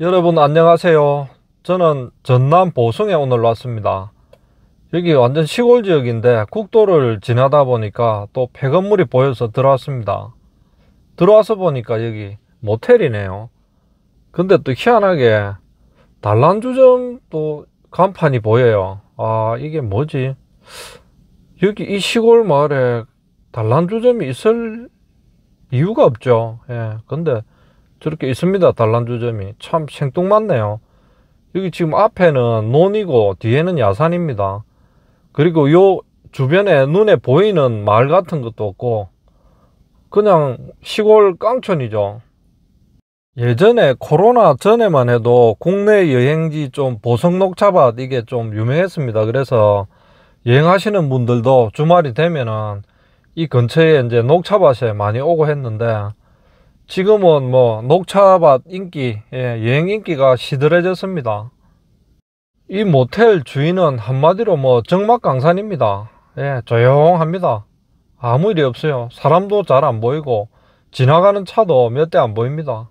여러분 안녕하세요 저는 전남 보성에 오늘 왔습니다 여기 완전 시골 지역인데 국도를 지나다 보니까 또 폐건물이 보여서 들어왔습니다 들어와서 보니까 여기 모텔이네요 근데 또 희한하게 단란주점 또 간판이 보여요 아 이게 뭐지 여기 이 시골 마을에 단란주점이 있을 이유가 없죠 예 근데 저렇게 있습니다. 단란주점이. 참 생뚱맞네요. 여기 지금 앞에는 논이고 뒤에는 야산입니다. 그리고 요 주변에 눈에 보이는 마을 같은 것도 없고 그냥 시골 깡촌이죠. 예전에 코로나 전에만 해도 국내 여행지 좀 보성녹차밭 이게 좀 유명했습니다. 그래서 여행하시는 분들도 주말이 되면은 이 근처에 이제 녹차밭에 많이 오고 했는데 지금은 뭐 녹차밭 인기, 예, 여행 인기가 시들해졌습니다. 이 모텔 주인은 한마디로 뭐 정막강산입니다. 예, 조용합니다. 아무 일이 없어요. 사람도 잘 안 보이고 지나가는 차도 몇 대 안 보입니다.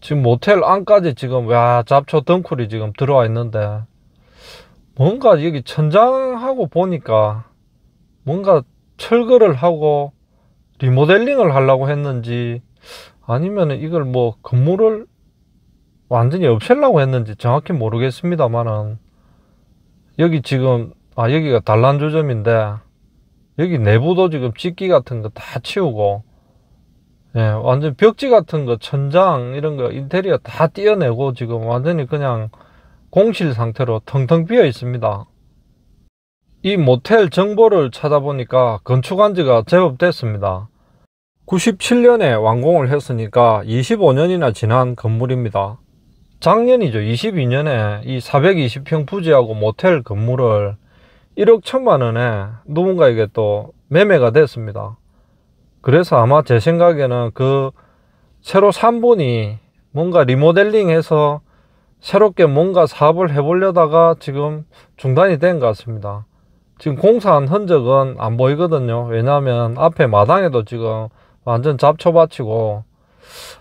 지금 모텔 안까지 지금 와 잡초 덩쿨이 지금 들어와 있는데 뭔가 여기 천장하고 보니까 뭔가 철거를 하고 리모델링을 하려고 했는지 아니면 이걸 뭐 건물을 완전히 없애려고 했는지 정확히 모르겠습니다만은 여기 지금 아 여기가 단란주점인데 여기 내부도 지금 집기 같은 거 다 치우고 예 완전 벽지 같은 거 천장 이런 거 인테리어 다 띄어내고 지금 완전히 그냥 공실 상태로 텅텅 비어 있습니다 이 모텔 정보를 찾아보니까 건축한 지가 제법 됐습니다. 97년에 완공을 했으니까 25년이나 지난 건물입니다. 작년이죠. 22년에 이 420평 부지하고 모텔 건물을 1억 1천만 원에 누군가에게 또 매매가 됐습니다. 그래서 아마 제 생각에는 그 새로 산 분이 뭔가 리모델링해서 새롭게 뭔가 사업을 해보려다가 지금 중단이 된 것 같습니다. 지금 공사한 흔적은 안 보이거든요 왜냐하면 앞에 마당에도 지금 완전 잡초받치고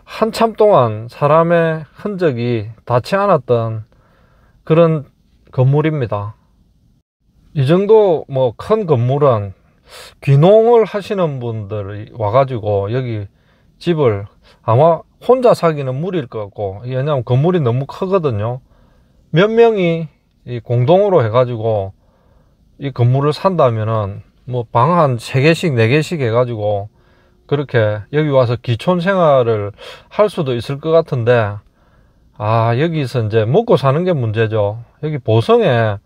한참 동안 사람의 흔적이 닿지 않았던 그런 건물입니다 이 정도 뭐 큰 건물은 귀농을 하시는 분들이 와가지고 여기 집을 아마 혼자 사기는 무리일 것 같고 왜냐하면 건물이 너무 크거든요 몇 명이 공동으로 해가지고 이 건물을 산다면은 뭐 방 한 세개씩네개씩 네 해가지고 그렇게 여기 와서 기촌 생활을 할 수도 있을 것 같은데 아 여기서 이제 먹고 사는 게 문제죠 여기 보성에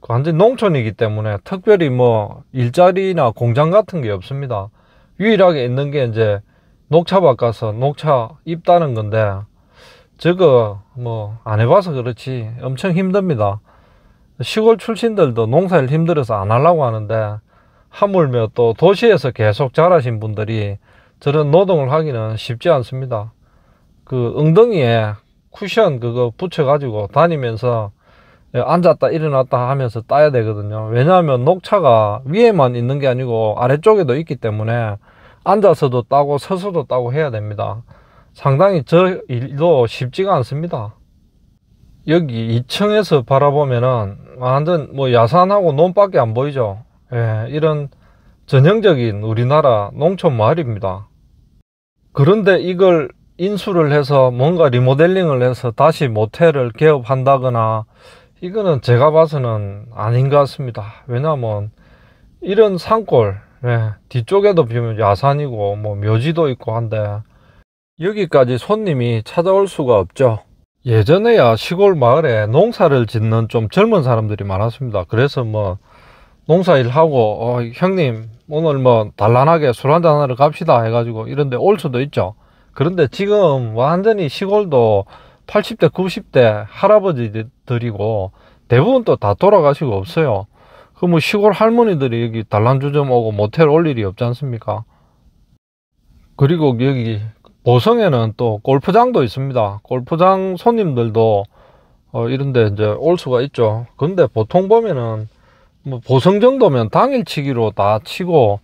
그 완전 농촌이기 때문에 특별히 뭐 일자리나 공장 같은 게 없습니다 유일하게 있는 게 이제 녹차밭 가서 녹차 입다는 건데 저거 뭐 안 해봐서 그렇지 엄청 힘듭니다 시골 출신들도 농사를 힘들어서 안 하려고 하는데 하물며 또 도시에서 계속 자라신 분들이 저런 노동을 하기는 쉽지 않습니다. 그 엉덩이에 쿠션 그거 붙여가지고 다니면서 예, 앉았다 일어났다 하면서 따야 되거든요. 왜냐하면 녹차가 위에만 있는 게 아니고 아래쪽에도 있기 때문에 앉아서도 따고 서서도 따고 해야 됩니다. 상당히 저 일도 쉽지가 않습니다. 여기 2층에서 바라보면은 완전 뭐 야산하고 논밖에 안 보이죠. 예, 이런 전형적인 우리나라 농촌 마을입니다. 그런데 이걸 인수를 해서 뭔가 리모델링을 해서 다시 모텔을 개업한다거나 이거는 제가 봐서는 아닌 것 같습니다. 왜냐면 이런 산골 예, 뒤쪽에도 보면 야산이고 뭐 묘지도 있고 한데 여기까지 손님이 찾아올 수가 없죠. 예전에야 시골 마을에 농사를 짓는 좀 젊은 사람들이 많았습니다. 그래서 뭐 농사일 하고 어, 형님 오늘 뭐 단란하게 술 한잔 하러 갑시다 해가지고 이런데 올 수도 있죠. 그런데 지금 완전히 시골도 80대 90대 할아버지들이고 대부분 또 다 돌아가시고 없어요. 그뭐 시골 할머니들이 여기 단란주점 오고 모텔 올 일이 없지 않습니까? 그리고 여기 보성에는 또 골프장도 있습니다. 골프장 손님들도 어, 이런데 이제 올 수가 있죠. 근데 보통 보면은 뭐 보성 정도면 당일치기로 다 치고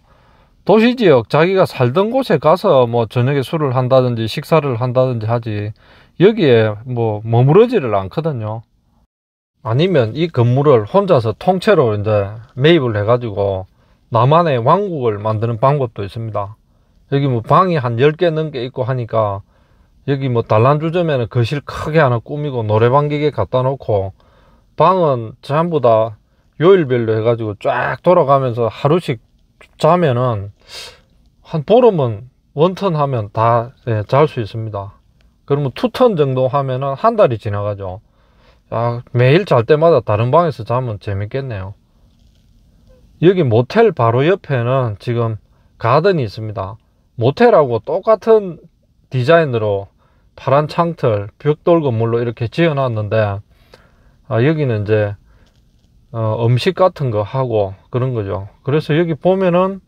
도시 지역 자기가 살던 곳에 가서 뭐 저녁에 술을 한다든지 식사를 한다든지 하지 여기에 뭐 머무르지를 않거든요. 아니면 이 건물을 혼자서 통째로 이제 매입을 해가지고 나만의 왕국을 만드는 방법도 있습니다. 여기 뭐 방이 한 10개 넘게 있고 하니까 여기 뭐 단란주점에는 거실 크게 하나 꾸미고 노래방 기계 갖다 놓고 방은 전부 다 요일별로 해가지고 쫙 돌아가면서 하루씩 자면은 한 보름은 원턴 하면 다 잘수 예, 있습니다. 그러면 투턴 정도 하면은 한 달이 지나가죠. 아, 매일 잘 때마다 다른 방에서 자면 재밌겠네요. 여기 모텔 바로 옆에는 지금 가든이 있습니다. 모텔하고 똑같은 디자인으로 파란 창틀 벽돌 건물로 이렇게 지어놨는데 아, 여기는 이제 어, 음식 같은 거 하고 그런 거죠 그래서 여기 보면은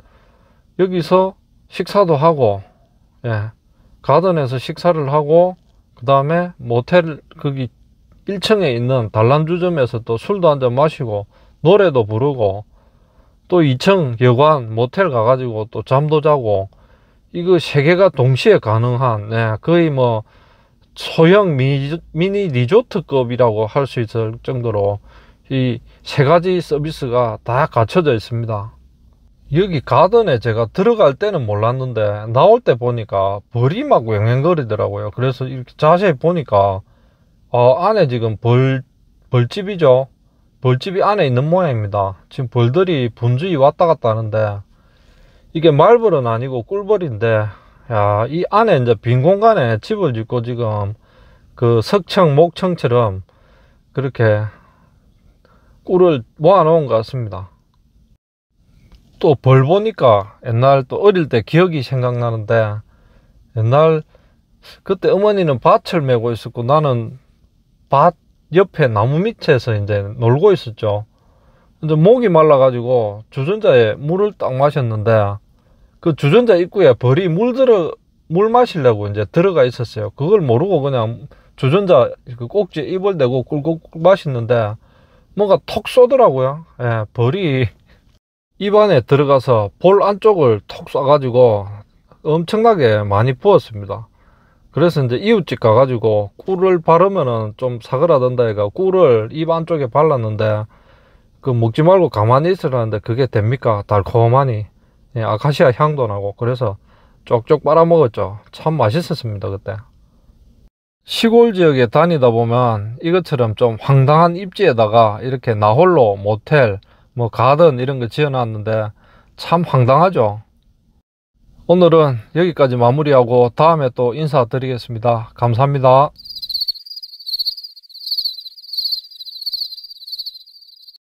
여기서 식사도 하고 예, 가든에서 식사를 하고 그 다음에 모텔 거기 1층에 있는 단란주점에서 또 술도 한잔 마시고 노래도 부르고 또 2층 여관 모텔 가가지고 또 잠도 자고 이거 세 개가 동시에 가능한 네, 거의 뭐 소형 미니, 미니 리조트급이라고 할 수 있을 정도로 이 세 가지 서비스가 다 갖춰져 있습니다. 여기 가든에 제가 들어갈 때는 몰랐는데 나올 때 보니까 벌이 막영웽거리더라고요 그래서 이렇게 자세히 보니까 어, 안에 지금 벌 벌집이죠. 벌집이 안에 있는 모양입니다. 지금 벌들이 분주히 왔다 갔다 하는데 이게 말벌은 아니고 꿀벌인데 야이 안에 이제 빈 공간에 집을 짓고 지금 그 석청 목청처럼 그렇게 꿀을 모아 놓은 것 같습니다 또 벌 보니까 옛날 또 어릴 때 기억이 생각나는데 옛날 그때 어머니는 밭을 메고 있었고 나는 밭 옆에 나무 밑에서 이제 놀고 있었죠 근데 목이 말라가지고 주전자에 물을 딱 마셨는데 그 주전자 입구에 벌이 물 들어 물 마시려고 이제 들어가 있었어요. 그걸 모르고 그냥 주전자 그 꼭지 입을 대고 꿀꺽 마시는데 뭔가 톡 쏘더라고요. 예, 벌이 입안에 들어가서 볼 안쪽을 톡 쏴가지고 엄청나게 많이 부었습니다. 그래서 이제 이웃집 가가지고 꿀을 바르면은 좀 사그라든다 해가 꿀을 입 안쪽에 발랐는데 그 먹지 말고 가만히 있으라는데 그게 됩니까? 달콤하니 예, 아카시아 향도 나고 그래서 쪽쪽 빨아먹었죠. 참 맛있었습니다 그때. 시골 지역에 다니다 보면 이것처럼 좀 황당한 입지에다가 이렇게 나홀로 모텔 뭐 가든 이런 거 지어놨는데 참 황당하죠. 오늘은 여기까지 마무리하고 다음에 또 인사드리겠습니다. 감사합니다.